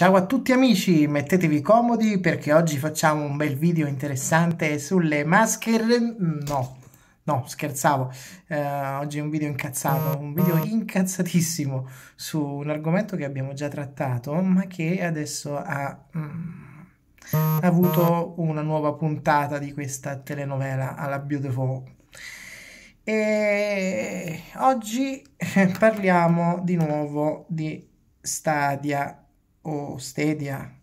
Ciao a tutti amici, mettetevi comodi perché oggi facciamo un bel video interessante sulle maschere... no, no, scherzavo, eh, oggi è un video incazzato, un video incazzatissimo su un argomento che abbiamo già trattato ma che adesso ha, mm, ha avuto una nuova puntata di questa telenovela alla Beautiful. E oggi parliamo di nuovo di Stadia o Stadia,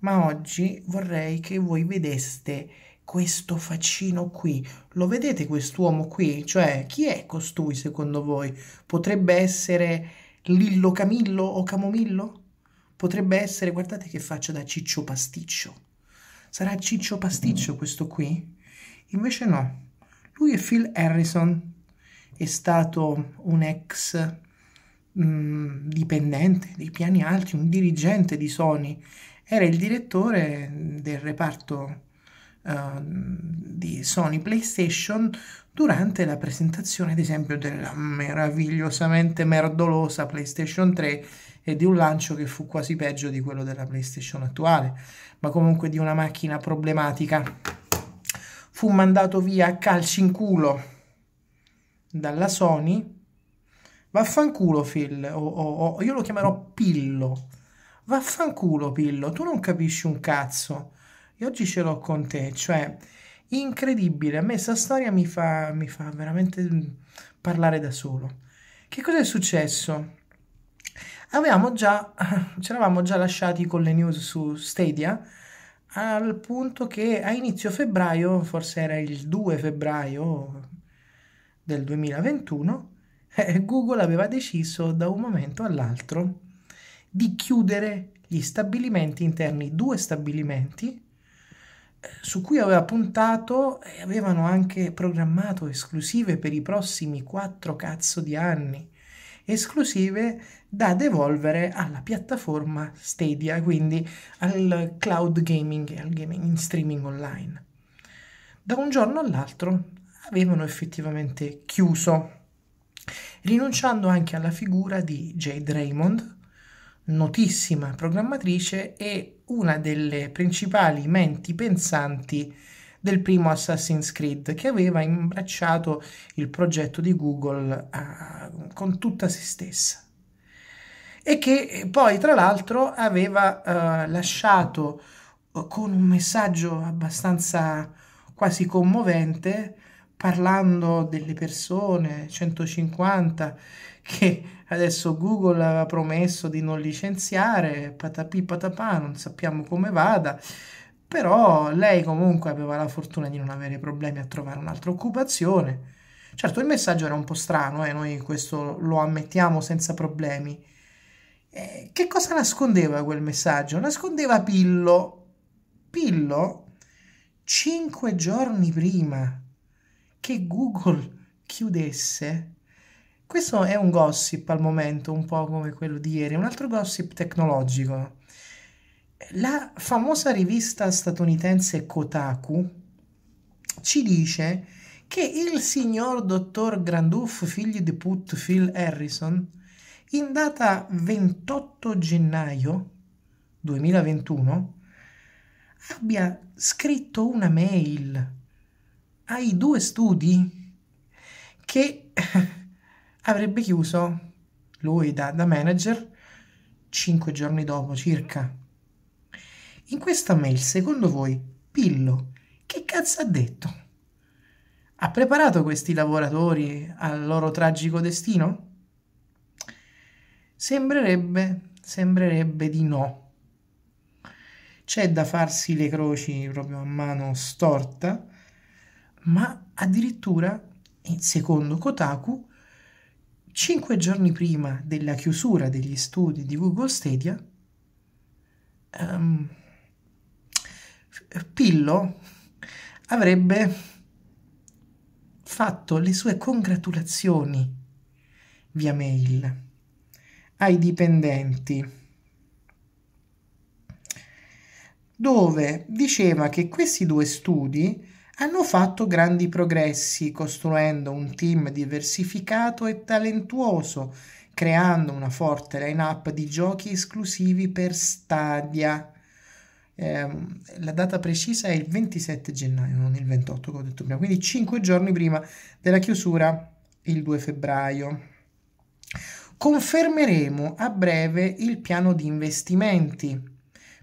ma oggi vorrei che voi vedeste questo faccino qui. Lo vedete quest'uomo qui? Cioè, chi è costui secondo voi? Potrebbe essere Lillo Camillo o Camomillo? Potrebbe essere, guardate che faccia da ciccio pasticcio. Sarà ciccio pasticcio questo qui? Invece no. Lui è Phil Harrison, è stato un ex mh, mm, dipendente dei piani alti, un dirigente di Sony, era il direttore del reparto uh, di Sony PlayStation durante la presentazione, ad esempio, della meravigliosamente merdolosa PlayStation 3 e di un lancio che fu quasi peggio di quello della PlayStation attuale, ma comunque di una macchina problematica. Fu mandato via a calci in culo dalla Sony Vaffanculo Phil, o, o, o io lo chiamerò Pillo. Vaffanculo Pillo, tu non capisci un cazzo. E oggi ce l'ho con te, cioè incredibile, a me questa storia mi fa, mi fa veramente mm, parlare da solo. Che cosa è successo? Avevamo già, ci eravamo già lasciati con le news su Stadia al punto che a inizio febbraio, forse era il 2 febbraio del 2021, eh, Google aveva deciso da un momento all'altro di chiudere gli stabilimenti interni, due stabilimenti eh, su cui aveva puntato e avevano anche programmato esclusive per i prossimi quattro cazzo di anni, esclusive da devolvere alla piattaforma Stadia, quindi al cloud gaming e al gaming in streaming online. Da un giorno all'altro avevano effettivamente chiuso rinunciando anche alla figura di Jade Raymond, notissima programmatrice e una delle principali menti pensanti del primo Assassin's Creed che aveva imbracciato il progetto di Google a, ah, con tutta se stessa e che poi tra l'altro aveva eh, lasciato eh, con un messaggio abbastanza quasi commovente parlando delle persone, 150, che adesso Google aveva promesso di non licenziare, patapì patapà, non sappiamo come vada, però lei comunque aveva la fortuna di non avere problemi a trovare un'altra occupazione. Certo, il messaggio era un po' strano e eh, noi questo lo ammettiamo senza problemi. Eh, che cosa nascondeva quel messaggio? Nascondeva Pillo. Pillo, cinque giorni prima che Google chiudesse. Questo è un gossip al momento, un po' come quello di ieri, un altro gossip tecnologico. La famosa rivista statunitense Kotaku ci dice che il signor dottor Granduff, figlio di Put Phil Harrison, in data 28 gennaio 2021, abbia scritto una mail ai due studi che avrebbe chiuso lui da, da manager cinque giorni dopo circa. In questa mail, secondo voi, Pillo che cazzo ha detto? Ha preparato questi lavoratori al loro tragico destino? Sembrerebbe, sembrerebbe di no. C'è da farsi le croci proprio a mano storta ma addirittura, secondo Kotaku, cinque giorni prima della chiusura degli studi di Google Stadia, um, Pillo avrebbe fatto le sue congratulazioni via mail ai dipendenti dove diceva che questi due studi hanno fatto grandi progressi costruendo un team diversificato e talentuoso, creando una forte line-up di giochi esclusivi per Stadia. Ehm, la data precisa è il 27 gennaio, non il 28 come ho detto prima, quindi 5 giorni prima della chiusura, il 2 febbraio. Confermeremo a breve il piano di investimenti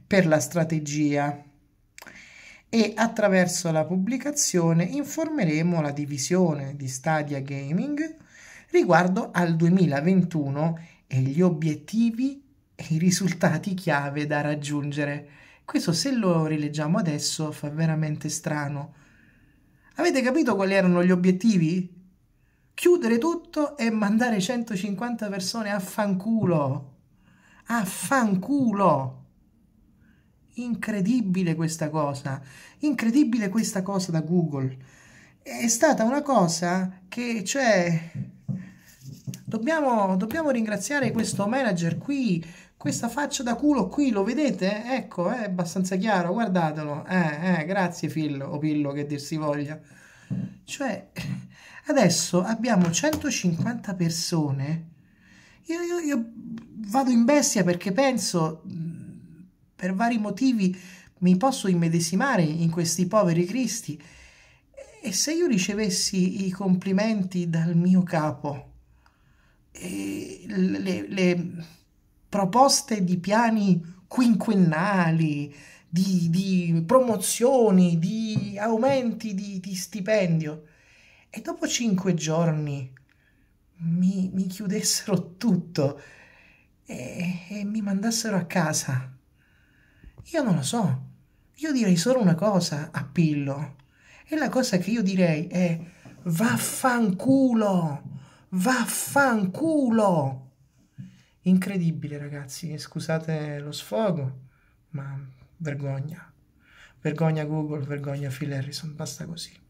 per la strategia e attraverso la pubblicazione informeremo la divisione di Stadia Gaming riguardo al 2021 e gli obiettivi e i risultati chiave da raggiungere. Questo se lo rileggiamo adesso fa veramente strano. Avete capito quali erano gli obiettivi? Chiudere tutto e mandare 150 persone a fanculo. A fanculo! incredibile questa cosa, incredibile questa cosa da Google. È stata una cosa che, cioè, dobbiamo, dobbiamo ringraziare questo manager qui, questa faccia da culo qui, lo vedete? Ecco, è abbastanza chiaro, guardatelo. Eh, eh, grazie Phil, o Pillo, che dir si voglia. Cioè, adesso abbiamo 150 persone... Io, io, io vado in bestia perché penso per vari motivi mi posso immedesimare in questi poveri cristi. E se io ricevessi i complimenti dal mio capo, le, le, proposte di piani quinquennali, di, di promozioni, di aumenti di, di, stipendio, e dopo cinque giorni mi, mi chiudessero tutto e, e mi mandassero a casa io non lo so. Io direi solo una cosa a Pillo. E la cosa che io direi è vaffanculo! Vaffanculo! Incredibile, ragazzi. Scusate lo sfogo, ma vergogna. Vergogna Google, vergogna Phil Harrison, basta così.